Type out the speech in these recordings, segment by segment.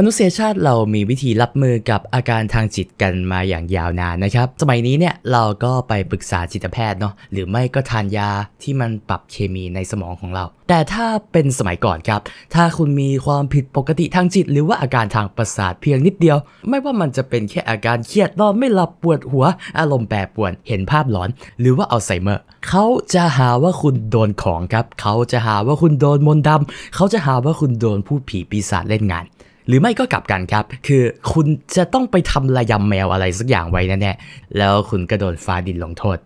มนุษยชาติเรามีวิธีรับมือกับอาการทางจิตกันมาอย่างยาวนานนะครับ สมัยนี้เนี่ยเราก็ไปปรึกษาจิตแพทย์เนาะ หรือไม่ก็ทานยาที่มันปรับเคมีในสมองของเรา แต่ถ้าเป็นสมัยก่อนครับ ถ้าคุณมีความผิดปกติทางจิต หรือว่าอาการทางประสาทเพียงนิดเดียว ไม่ว่ามันจะเป็นแค่อาการเครียดนอนไม่หลับปวดหัว อารมณ์แปรปรวนเห็นภาพหลอน หรือว่าอัลไซเมอร์เขาจะหาว่าคุณโดนของครับ เขาจะหาว่าคุณโดนมนต์ดำเขาจะหาว่าคุณโดนผู้ผีปีศาจเล่นงานหรือไม่ก็กลับกันครับ คือคุณจะต้องไปทำระยำแมวอะไรสักอย่างไว้แน่แล้วคุณก็โดนฟ้าดินลงโทษ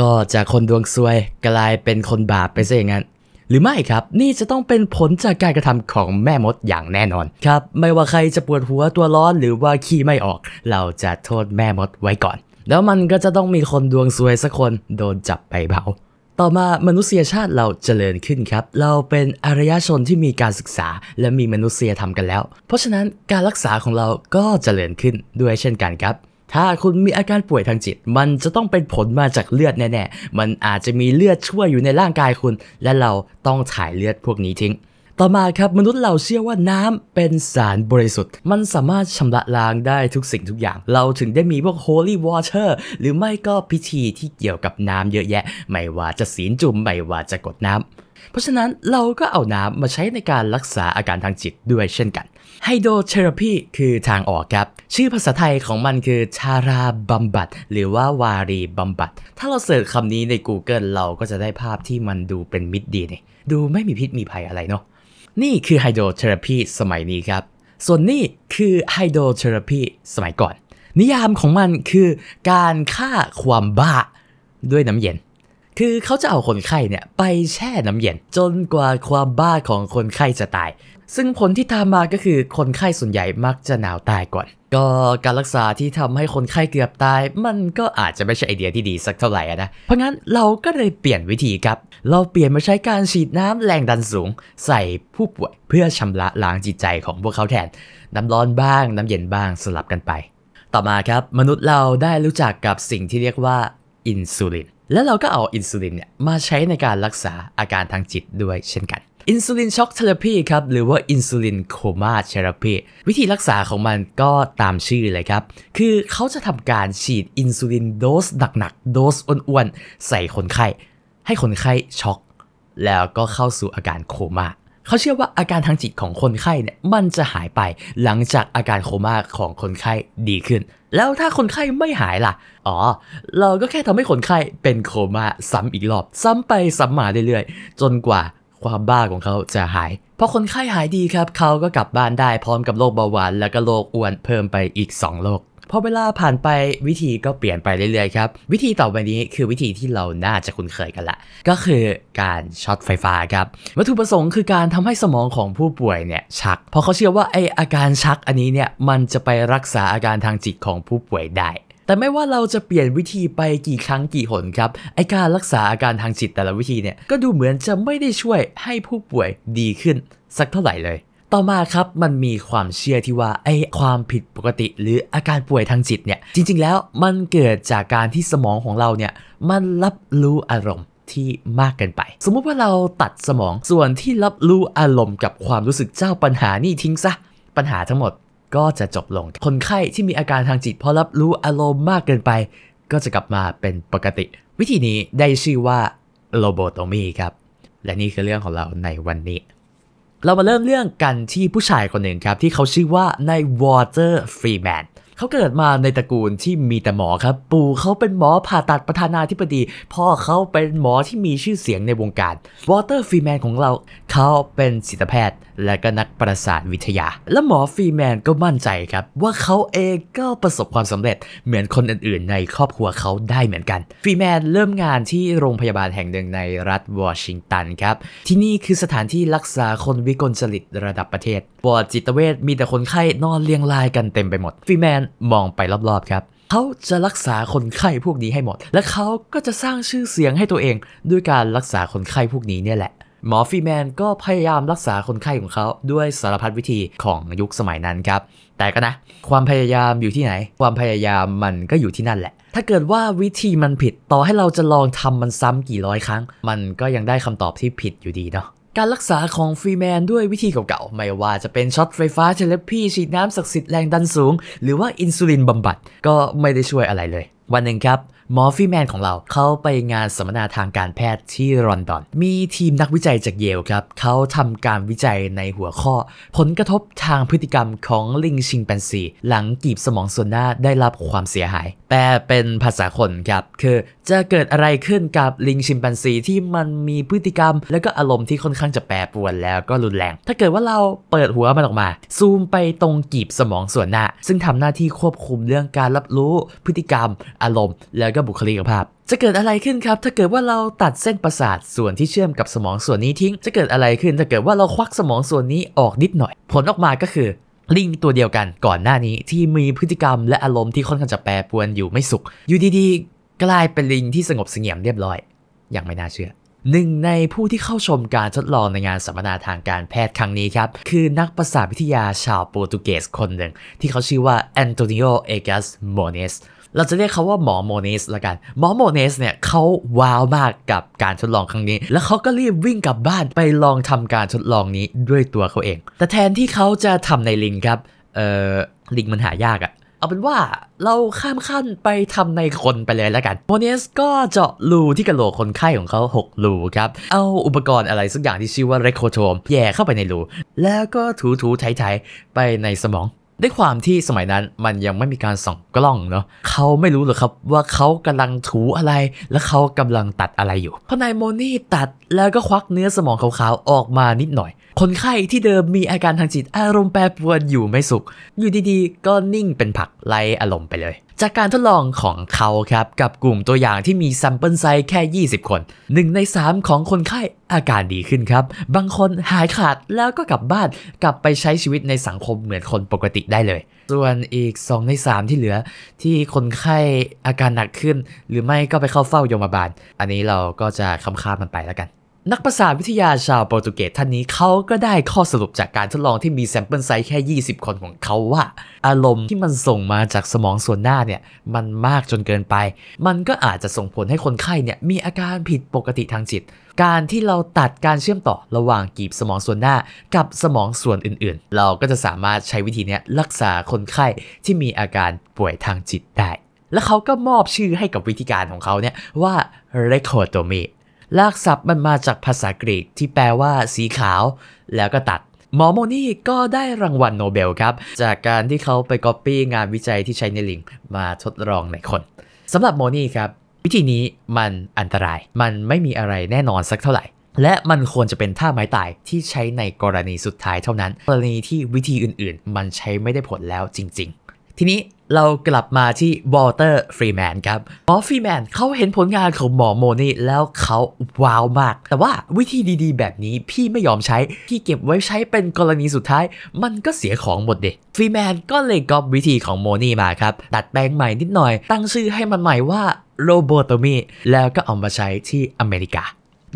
ก็จะคนดวงซวยกลายเป็นคนบาปไปซะอย่างนั้น หรือไม่ครับนี่จะต้องเป็นผลจากการกระทำของแม่มดอย่างแน่นอนครับ ไม่ว่าใครจะปวดหัวตัวร้อนหรือว่าขี้ไม่ออก เราจะโทษแม่มดไว้ก่อน แล้วมันก็จะต้องมีคนดวงซวยสักคนโดนจับไปเผาต่อมามนุษยชาติเราเจริญขึ้นครับ เราเป็นอารยชนที่มีการศึกษา และมีมนุษยธรรมกันแล้ว เพราะฉะนั้นการรักษาของเราก็เจริญขึ้นด้วยเช่นกันครับ ถ้าคุณมีอาการป่วยทางจิตมันจะต้องเป็นผลมาจากเลือดแน่ๆมันอาจจะมีเลือดชั่วอยู่ในร่างกายคุณ และเราต้องถ่ายเลือดพวกนี้ทิ้งต่อมาครับ มนุษย์เราเชื่อว่าน้ำเป็นสารบริสุทธิ์ มันสามารถชำระล้างได้ทุกสิ่งทุกอย่าง เราถึงได้มีพวก holy water หรือไม่ก็พิธีที่เกี่ยวกับน้ำเยอะแยะ ไม่ว่าจะศีลจุ่มไม่ว่าจะกดน้ำ เพราะฉะนั้นเราก็เอาน้ำมาใช้ในการรักษาอาการทางจิตด้วยเช่นกันไฮโดรเทอราพีคือทางออกครับ ชื่อภาษาไทยของมันคือชาราบำบัด หรือว่าวารีบำบัด ถ้าเราเสิร์ชคำนี้ใน Google เราก็จะได้ภาพที่มันดูเป็นมิตรดีเนี่ยดูไม่มีพิษมีภัยอะไรเนาะนี่คือไฮโดรเทอราพีสมัยนี้ครับ ส่วนนี้คือไฮโดรเทอราพีสมัยก่อน นิยามของมันคือการฆ่าความบ้าด้วยน้ำเย็น คือเขาจะเอาคนไข้เนี่ยไปแช่น้ำเย็น จนกว่าความบ้าของคนไข้จะตายซึ่งผลที่ตามมาก็คือคนไข้ส่วนใหญ่มักจะหนาวตายก่อน ก็การรักษาที่ทำให้คนไข้เกือบตาย มันก็อาจจะไม่ใช่ไอเดียที่ดีสักเท่าไหร่นะ เพราะงั้นเราก็เลยเปลี่ยนวิธีครับ เราเปลี่ยนมาใช้การฉีดน้ำแรงดันสูง ใส่ผู้ป่วย เพื่อชำระล้างจิตใจของพวกเขาแทน น้าร้อนบ้างน้ำเย็นบ้างสลับกันไป ต่อมาครับมนุษย์เราได้รู้จักกับสิ่งที่เรียกว่าอินซูลิน และเราก็เอาอินซูลินเนี่ยมาใช้ในการรักษาอาการทางจิตด้วยเช่นกันอินซูลินช็อคเทอราพีครับ หรือว่าอินซูลินโคมาเทอราพีวิธีรักษาของมันก็ตามชื่อเลยครับ คือเขาจะทำการฉีดอินซูลินโดสหนักๆโดสอ้วน ๆ ใส่คนไข้ ให้คนไข้ช็อก แล้วก็เข้าสู่อาการโคมา่าเขาเชื่อว่าอาการทางจิตของคนไข้เนี่ยมันจะหายไป หลังจากอาการโคม่าของคนไข้ดีขึ้น แล้วถ้าคนไข้ไม่หายล่ะ อ๋อ เราก็แค่ทำให้คนไข้เป็นโคม่าซ้ำอีกรอบ ซ้ำไปซ้ำมาเรื่อยๆจนกว่าความบ้าของเขาจะหายพอคนไข้หายดีครับ เขาก็กลับบ้านได้พร้อมกับโรคเบาหวาน แล้วก็โรคอ้วนเพิ่มไปอีก2โรค พอเวลาผ่านไปวิธีก็เปลี่ยนไปเรื่อยๆครับวิธีต่อไปนี้คือวิธีที่เราน่าจะคุ้นเคยกันละก็คือการช็อตไฟฟ้าครับวัตถุประสงค์คือการทำให้สมองของผู้ป่วยเนี่ยชักเพราะเขาเชื่อว่าไออาการชักอันนี้เนี่ยมันจะไปรักษาอาการทางจิตของผู้ป่วยได้แต่ไม่ว่าเราจะเปลี่ยนวิธีไปกี่ครั้งกี่หนครับไอการรักษาอาการทางจิตแต่ละวิธีเนี่ยก็ดูเหมือนจะไม่ได้ช่วยให้ผู้ป่วยดีขึ้นสักเท่าไหร่เลย ต่อมาครับมันมีความเชื่อที่ว่า ไอความผิดปกติหรืออาการป่วยทางจิตเนี่ยจริงๆแล้วมันเกิดจากการที่สมองของเราเนี่ยมันรับรู้อารมณ์ที่มากเกินไป สมมุติว่าเราตัดสมอง ส่วนที่รับรู้อารมณ์ กับความรู้สึกเจ้าปัญหานี่ทิ้งซะปัญหาทั้งหมดก็จะจบลง คนไข้ที่มีอาการทางจิตเพราะรับรู้อารมณ์มากเกินไป ก็จะกลับมาเป็นปกติ วิธีนี้ได้ชื่อว่าโลโบโตมีครับ และนี่คือเรื่องของเราในวันนี้ เรามาเริ่มเรื่องกันที่ผู้ชายคนหนึ่งครับที่เขาชื่อว่านายวอเตอร์ฟรีแมนเขาเกิดมาในตระกูลที่มีแต่หมอครับ ปู่เขาเป็นหมอผ่าตัดประธานาธิบดีพ่อเขาเป็นหมอที่มีชื่อเสียงในวงการวอเตอร์ฟรีแมนของเราเขาเป็นศิตแพทย์และก็นักประสาทวิทยา และหมอฟรีแมนก็มั่นใจครับว่าเขาเองก็ประสบความสำเร็จเหมือนคนอื่นๆ ในครอบครัวเขาได้เหมือนกันฟรีแมนเริ่มงานที่โรงพยาบาลแห่งหนึ่งในรัฐวอชิงตันครับที่นี่คือสถานที่รักษาคนวิกลจริตระดับประเทศวอดจิตเวชมีแต่คนไข้นอนเรียงรายกันเต็มไปหมดฟรีแมนมองไปรอบๆครับเขาจะรักษาคนไข้พวกนี้ให้หมด และเขาก็จะสร้างชื่อเสียงให้ตัวเอง ด้วยการรักษาคนไข้พวกนี้เนี่ยแหละหมอฟีแมนก็พยายามรักษาคนไข้ของเขาด้วยสารพัดวิธีของยุคสมัยนั้นครับ แต่ก็นะ ความพยายามอยู่ที่ไหน ความพยายามมันก็อยู่ที่นั่นแหละ ถ้าเกิดว่าวิธีมันผิด ต่อให้เราจะลองทำมันซ้ำกี่ร้อยครั้ง มันก็ยังได้คำตอบที่ผิดอยู่ดีเนาะการรักษาของฟรีแมนด้วยวิธีเก่าๆไม่ว่าจะเป็นช็อตไฟฟ้าเทเลพีฉีดน้ำศักดิ์สิทธิ์แรงดันสูงหรือว่าอินซูลินบำบัดก็ไม่ได้ช่วยอะไรเลย วันหนึ่งครับมอร์ฟี่แมนของเราเขาไปงานสัมมนาทางการแพทย์ที่ลอนดอน มีทีมนักวิจัยจากเยลครับ เขาทำการวิจัยในหัวข้อ ผลกระทบทางพฤติกรรมของลิงชิงแปนซี หลังกีบสมองส่วนหน้าได้รับความเสียหายแต่เป็นภาษาคนครับ คือ จะเกิดอะไรขึ้นกับลิงชิมแปนซีที่มันมีพฤติกรรม และก็อารมณ์ที่ค่อนข้างจะแปรปรวนแล้วก็รุนแรง ถ้าเกิดว่าเราเปิดหัวมันออกมา ซูมไปตรงกีบสมองส่วนหน้า ซึ่งทำหน้าที่ควบคุมเรื่องการรับรู้พฤติกรรมอารมณ์แล้วก็บุคลิกภาพจะเกิดอะไรขึ้นครับ ถ้าเกิดว่าเราตัดเส้นประสาทส่วนที่เชื่อมกับสมองส่วนนี้ทิ้ง จะเกิดอะไรขึ้นถ้าเกิดว่าเราควักสมองส่วนนี้ออกนิดหน่อย ผลออกมาก็คือลิงตัวเดียวกันก่อนหน้านี้ที่มีพฤติกรรมและอารมณ์ที่ค่อนข้างจะแปรปรวนอยู่ไม่สุขอยู่ดีๆกลายเป็นลิงที่สงบเสงี่ยมเรียบร้อย อย่างไม่น่าเชื่อหนึ่งในผู้ที่เข้าชมการทดลองในงานสัมมนาทางการแพทย์ครั้งนี้ครับคือนักประสาทวิทยาชาวโปรตุเกสคนหนึ่งที่เขาชื่อว่าแอนโตนิโอ เอกาสโมเนสเราจะเรียกเขาว่าหมอโมเนสละกัน หมอโมเนสเนี่ยเขาว้าวมากกับการทดลองครั้งนี้ แล้วเขาก็รีบวิ่งกลับบ้านไปลองทำการทดลองนี้ด้วยตัวเขาเอง แต่แทนที่เขาจะทำในลิงครับ เออลิงมันหายากอะเอาเป็นว่าเราข้ามขั้นไปทำในคนไปเลยแล้วกัน โมเนสก็เจาะรูที่กระโหลกคนไข้ของเขา6รูครับ เอาอุปกรณ์อะไรสักอย่างที่ชื่อว่าเรโคโทมแย่เข้าไปในรูแล้วก็ถูๆไถๆไปในสมองด้วยความที่สมัยนั้นมันยังไม่มีการส่องกล้องเนาะ เขาไม่รู้หรอกครับว่าเขากำลังถูอะไรและเขากำลังตัดอะไรอยู่พนายโมนี่ตัดแล้วก็ควักเนื้อสมองขาวๆออกมานิดหน่อยคนไข้ที่เดิมมีอาการทางจิตอารมณ์แปรปรวนอยู่ไม่สุข อยู่ดีๆ ก็นิ่งเป็นผักไล่อารมณ์ไปเลย จากการทดลองของเขาครับกับกลุ่มตัวอย่างที่มีซัมเปิลไซส์แค่ 20 คน1ใน3ของคนไข้อาการดีขึ้นครับ บางคนหายขาดแล้วก็กลับบ้านกลับไปใช้ชีวิตในสังคมเหมือนคนปกติได้เลย ส่วนอีก2ใน3ที่เหลือที่คนไข้อาการหนักขึ้น หรือไม่ก็ไปเข้าเฝ้ายมบาลอันนี้เราก็จะคำคาบมันไปแล้วกันนักประสาทวิทยาชาวโปรตุเกสท่านนี้เขาก็ได้ข้อสรุปจากการทดลองที่มีแซมเปิลไซส์แค่ 20 คนของเขาว่า อารมณ์ที่มันส่งมาจากสมองส่วนหน้าเนี่ยมันมากจนเกินไป มันก็อาจจะส่งผลให้คนไข้เนี่ยมีอาการผิดปกติทางจิต การที่เราตัดการเชื่อมต่อระหว่างกีบสมองส่วนหน้ากับสมองส่วนอื่นๆ เราก็จะสามารถใช้วิธีนี้รักษาคนไข้ที่มีอาการป่วยทางจิตได้และเขาก็มอบชื่อให้กับวิธีการของเขาเนี่ยว่า r e c o r d o m y ลากศัพท์มันมาจากภาษากรีกที่แปลว่าสีขาวแล้วก็ตัดหมอโมนี่ก็ได้รางวัลโนเบลครับ จากการที่เขาไปก๊อปปี้งานวิจัยที่ใช้ในลิงมาทดลองในคนสำหรับโมนี่ครับวิธีนี้มันอันตราย มันไม่มีอะไรแน่นอนสักเท่าไหร่ และมันควรจะเป็นท่าไม้ตายที่ใช้ในกรณีสุดท้ายเท่านั้นกรณีที่วิธีอื่นๆ มันใช้ไม่ได้ผลแล้วจริงทีนี้เรากลับมาที่วอลเตอร์ฟรีแมนครับหมอฟรีแมนเขาเห็นผลงานของหมอโมนี่ แล้วเขาว้าวมาก แต่ว่าวิธีดีๆ แบบนี้พี่ไม่ยอมใช้ พี่เก็บไว้ใช้เป็นกรณีสุดท้าย มันก็เสียของหมดเด็ฟรีแมนก็เลยก๊อปวิธีของโมนี่มาครับ ตัดแปลงใหม่นิดหน่อย ตั้งชื่อให้มันใหม่ว่าโรโบโตมี แล้วก็เอามาใช้ที่อเมริกา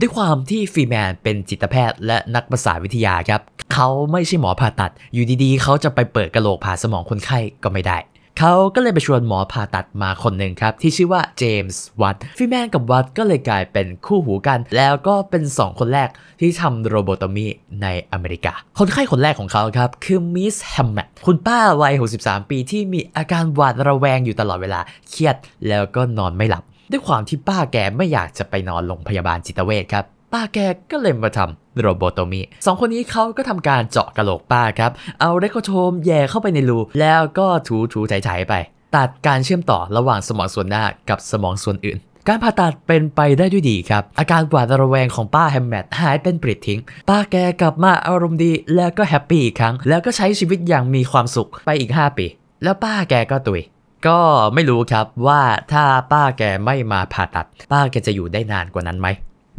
ด้วยความที่ฟรีแมนเป็นจิตแพทย์ และนักภาษาวิทยาครับเขาไม่ใช่หมอผ่าตัด อยู่ดีๆ เขาจะไปเปิดกระโหลกผ่าสมองคนไข้ก็ไม่ได้ เขาก็เลยไปชวนหมอผ่าตัดมาคนหนึ่งครับ ที่ชื่อว่าเจมส์วัตฟิแมนกับวัตก็เลยกลายเป็นคู่หูกัน แล้วก็เป็น 2 คนแรกที่ทำโรโบตอมีในอเมริกา คนไข้คนแรกของเขาครับ คือมิสแฮมแมคุณป้าวัย 63 ปีที่มีอาการหวาดระแวงอยู่ตลอดเวลา เครียดแล้วก็นอนไม่หลับ ด้วยความที่ป้าแกไม่อยากจะไปนอนโรงพยาบาลจิตเวชครับป้าแกก็เลยมาทำโรโบโตมีสองคนนี้เขาก็ทำการเจาะกระโหลกป้าครับ เอาเรโคโชมแย่เข้าไปในรูแล้วก็ถูถู่ชยไป ตัดการเชื่อมต่อระหว่างสมองส่วนหน้ากับสมองส่วนอื่น การผ่าตัดเป็นไปได้ด้วยดีครับ อาการหวาดระแวงของป้าแฮมแมดหายเป็นปลิดทิ้ง ป้าแกกลับมาอารมณ์ดี แล้วก็แฮปปี้อีกครั้ง แล้วก็ใช้ชีวิตอย่างมีความสุขไปอีก 5 ปี แล้วป้าแกก็ตุย ก็ไม่รู้ครับว่าถ้าป้าแกไม่มาผ่าตัด ป้าแกจะอยู่ได้นานกว่านั้นไหม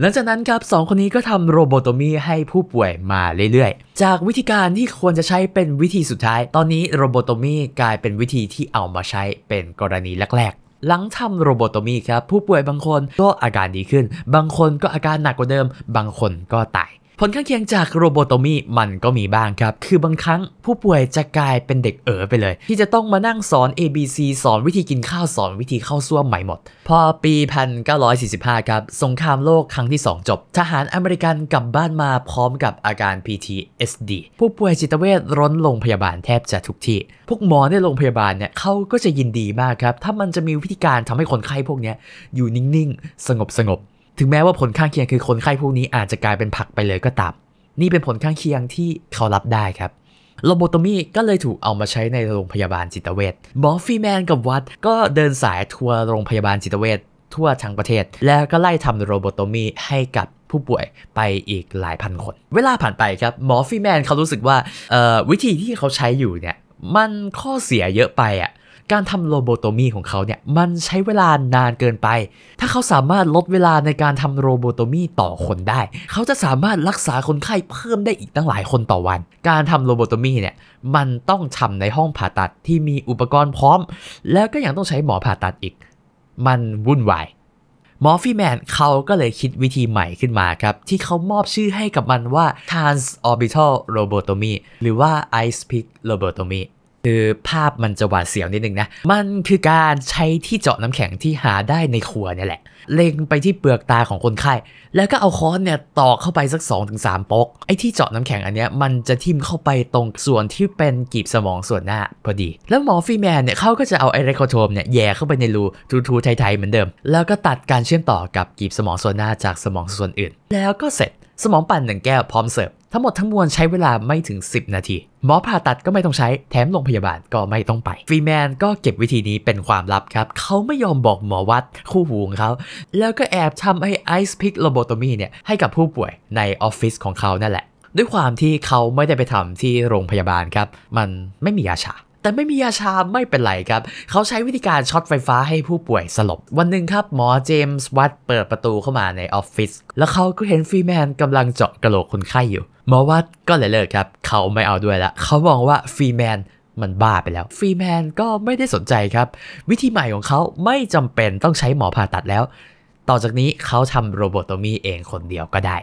หลังจากนั้นครับสองคนนี้ก็ทำโรโบโตมีให้ผู้ป่วยมาเรื่อยๆ จากวิธีการที่ควรจะใช้เป็นวิธีสุดท้าย ตอนนี้โรโบโตมีกลายเป็นวิธีที่เอามาใช้เป็นกรณีแรกๆ หลังทำโรโบโตมีครับ ผู้ป่วยบางคนก็อาการดีขึ้น บางคนก็อาการหนักกว่าเดิม บางคนก็ตายผลข้างเคียงจากโรโบโตมีมันก็มีบ้างครับ คือบางครั้งผู้ป่วยจะกลายเป็นเด็กเอ๋อไปเลย ที่จะต้องมานั่งสอน A B C สอนวิธีกินข้าวสอนวิธีเข้าซ่วมใหม่หมด พอปี 1945 ครับสงครามโลกครั้งที่ 2 จบ ทหารอเมริกันกลับบ้านมาพร้อมกับอาการ PTSD ผู้ป่วยจิตเวชร้นโรงพยาบาลแทบจะทุกที่ พวกหมอในโรงพยาบาลเนี่ยเขาก็จะยินดีมากครับถ้ามันจะมีวิธีการทำให้คนไข้พวกนี้อยู่นิ่ง ๆ สงบๆถึงแม้ว่าผลข้างเคียงคือคนไข้พวกนี้อาจจะกลายเป็นผักไปเลยก็ตาม นี่เป็นผลข้างเคียงที่เขารับได้ครับโลโบโตมีก็เลยถูกเอามาใช้ในโรงพยาบาลจิตเวชบอฟฟี่แมนกับวัดก็เดินสายทัวร์โรงพยาบาลจิตเวชทั่วทั้งประเทศ แล้วก็ไล่ทำโรโบโตมีให้กับผู้ป่วยไปอีกหลายพันคน เวลาผ่านไปครับหมอฟีแมนเขารู้สึกว่าวิธีที่เขาใช้อยู่เนี่ยมันข้อเสียเยอะไปอะ่ะการทำโลโบโตมีของเขาเนี่ยมันใช้เวลานานเกินไป ถ้าเขาสามารถลดเวลาในการทำโลโบโตมีต่อคนได้ เขาจะสามารถรักษาคนไข้เพิ่มได้อีกตั้งหลายคนต่อวัน การทำโลโบโตมีเนี่ยมันต้องทำในห้องผ่าตัดที่มีอุปกรณ์พร้อม แล้วก็ยังต้องใช้หมอผ่าตัดอีก มันวุ่นวายมอร์ฟีแมนเขาก็เลยคิดวิธีใหม่ขึ้นมาครับ ที่เขามอบชื่อให้กับมันว่า trans orbital lobotomy หรือว่า ice pick lobotomy คือภาพมันจะหวาดเสียวนิดนึงนะ มันคือการใช้ที่เจาะน้ำแข็งที่หาได้ในครัวเนี่ยแหละเล็งไปที่เปลือกตาของคนไข้ แล้วก็เอาค้อนเนี่ยตอกเข้าไปสัก2-3ปก ไอ้ที่เจาะน้ำแข็งอันเนี้ยมันจะทิ่มเข้าไปตรงส่วนที่เป็นกีบสมองส่วนหน้าพอดี แล้วหมอฟีแมนเนี่ยเขาก็จะเอาไอเรคโทมเนี่ยแย่เข้าไปในรูทูทูไทยๆเหมือนเดิมแล้วก็ตัดการเชื่อมต่อกับกีบสมองส่วนหน้าจากสมองส่วนอื่น แล้วก็เสร็จสมองปั่นหนึ่งแก้วพร้อมเสิร์ฟทั้งหมดทั้งมวลใช้เวลาไม่ถึง 10 นาที หมอผ่าตัดก็ไม่ต้องใช้แถมโรงพยาบาลก็ไม่ต้องไปฟรีแมนก็เก็บวิธีนี้เป็นความลับครับ เขาไม่ยอมบอกหมอวัดคู่หูของเขาแล้วก็แอบทำไอ้ไอซ์พิกโลโบโตมีเนี่ยให้กับผู้ป่วยในออฟฟิศของเขานั่นแหละ ด้วยความที่เขาไม่ได้ไปทำที่โรงพยาบาลครับ มันไม่มียาชาแต่ไม่มียาชาไม่เป็นไรครับ เขาใช้วิธีการช็อตไฟฟ้าให้ผู้ป่วยสลบ วันหนึ่งครับ หมอเจมส์วัตเปิดประตูเข้ามาในออฟฟิศแล้วเขาก็เห็นฟรีแมนกำลังเจาะกระโหลกคนไข้อยู่ หมอวัตก็เลยเลิกครับ เขาไม่เอาด้วยละ เขามองว่าฟรีแมนมันบ้าไปแล้วฟรีแมนก็ไม่ได้สนใจครับ วิธีใหม่ของเขาไม่จำเป็นต้องใช้หมอผ่าตัดแล้ว ต่อจากนี้เขาทำโรบอตโตมีเองคนเดียวก็ได้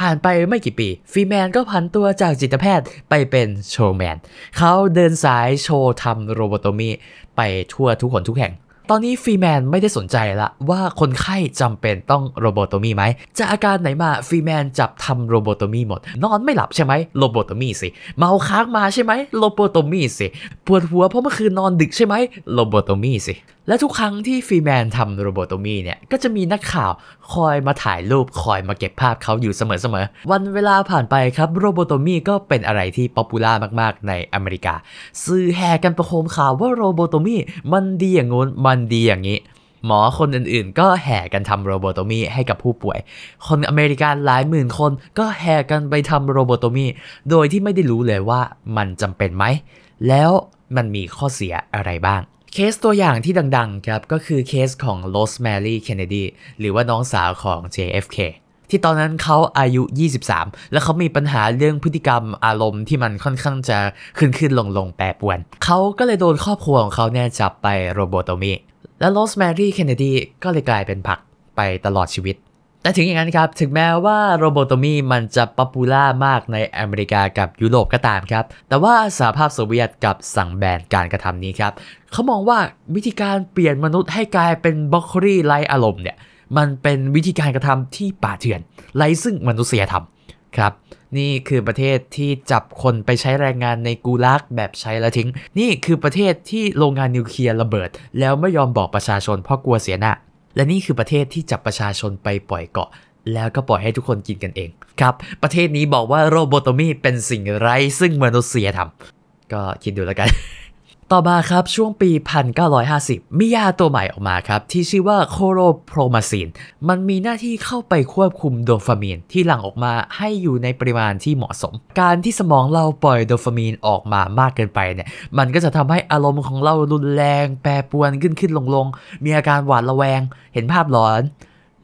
ผ่านไปไม่กี่ปีฟรีแมนก็ผันตัวจากจิตแพทย์ไปเป็นโชว์แมน เขาเดินสายโชว์ทำโรบอตโตมีไปทั่วทุกคนทุกแห่งตอนนี้ฟรีแมนไม่ได้สนใจละว่าคนไข้จำเป็นต้องโรบโตมีไหมจะอาการไหนมาฟรีแมนจับทำโรบโตมีหมด นอนไม่หลับใช่ไหมโรบโตมีสิเมาค้างมาใช่ไหมโรบโตมีสิ ปวดหัวเพราะเมื่อคืนนอนดึกใช่ไหมโรบโตมีสิ และทุกครั้งที่ฟรีแมนทำโรบโตมีเนี่ย ก็จะมีนักข่าวคอยมาถ่ายรูปคอยมาเก็บภาพเขาอยู่เสมอๆวันเวลาผ่านไปครับโรบโตมีก็เป็นอะไรที่ป๊อปปูล่ามาก ๆ ในอเมริกาสื่อแห่กันประโคมข่าวว่าโรบโตมี มันดีอย่างงน้นมันันดีอย่างนี้ หมอคนอื่นๆ ก็แห่กันทำโรโบโตมีให้กับผู้ป่วย คนอเมริกันหลายหมื่นคนก็แห่กันไปทำโรโบโตมีโดยที่ไม่ได้รู้เลยว่ามันจำเป็นไหมแล้วมันมีข้อเสียอะไรบ้าง เคสตัวอย่างที่ดังๆครับก็คือเคสของโรสแมรี่เคนเนดีหรือว่าน้องสาวของ JFK ที่ตอนนั้นเขาอายุ 23 แล้วเขามีปัญหาเรื่องพฤติกรรมอารมณ์ที่มันค่อนข้างจะขึ้นขึ้นลงลงแปรปวนเขาก็เลยโดนครอบครัวของเขาแน่จับไปโรโบโตมีและโรสแมรี่เคนเนดีก็เลยกลายเป็นผักไปตลอดชีวิต แต่ถึงอย่างนั้นครับถึงแม้ว่าโรโบโตมีมันจะป๊อปปูล่ามากในอเมริกากับยุโรปก็ตามครับ แต่ว่าสหภาพโซเวียตกับสั่งแบนการกระทำนี้ครับเขามองว่าวิธีการเปลี่ยนมนุษย์ให้กลายเป็นบล็อกโครีไรอารมณ์เนี่ย มันเป็นวิธีการกระทำที่ป่าเถื่อน ไร้ซึ่งมนุษยธรรมครับ นี่คือประเทศที่จับคนไปใช้แรงงานในกูลากแบบใช้แล้วทิ้ง นี่คือประเทศที่โรงงานนิวเคลียร์ระเบิด แล้วไม่ยอมบอกประชาชนเพราะกลัวเสียหน้า และนี่คือประเทศที่จับประชาชนไปปล่อยเกาะ แล้วก็ปล่อยให้ทุกคนกินกันเอง ครับ ประเทศนี้บอกว่าโรโบอตมีเป็นสิ่งไร้ซึ่งมนุษยธรรมก็คิดดูแล้วกันต่อมาครับ ช่วงปี 1950 มียาตัวใหม่ออกมาครับ ที่ชื่อว่าโคโรโพรมาซินมันมีหน้าที่เข้าไปควบคุมโดฟามีน ที่หลั่งออกมาให้อยู่ในปริมาณที่เหมาะสม การที่สมองเราปล่อยโดฟามีนออกมามากเกินไปเนี่ยมันก็จะทำให้อารมณ์ของเรารุนแรง แปรปรวนขึ้นขึ้นลงลงมีอาการหวาดระแวง เห็นภาพหลอน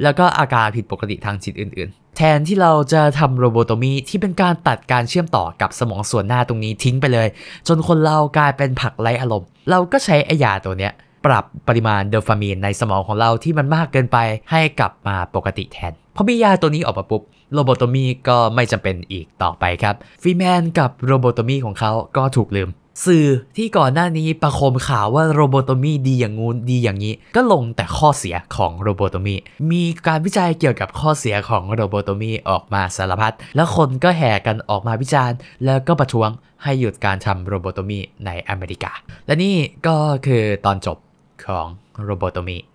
แล้วก็อาการผิดปกติทางจิตอื่น ๆแทนที่เราจะทำโรโบโตมีที่เป็นการตัดการเชื่อมต่อกับสมองส่วนหน้าตรงนี้ทิ้งไปเลย จนคนเรากลายเป็นผักไร้อารมณ์เราก็ใช้ไอยาตัวเนี้ย ปรับปริมาณโดฟามีนในสมองของเราที่มันมากเกินไปให้กลับมาปกติแทนพอมียาตัวนี้ออกมาปุ๊บโรโบโตมีก็ไม่จาเป็นอีกต่อไปครับฟีแมนกับโรโบโตมีของเขาก็ถูกลืมสื่อที่ก่อนหน้านี้ประคมข่าวว่าโรโบโตมีดีอย่างงู้นดีอย่างนี้ ก็ลงแต่ข้อเสียของโรโบโตมีมีการวิจัยเกี่ยวกับข้อเสียของโรโบโตมีออกมาสารพัดแล้วคนก็แห่กันออกมาวิจารณ์แล้วก็ประท้วงให้หยุดการทำโรโบโตมีในอเมริกา และนี่ก็คือตอนจบของโรโบโตมี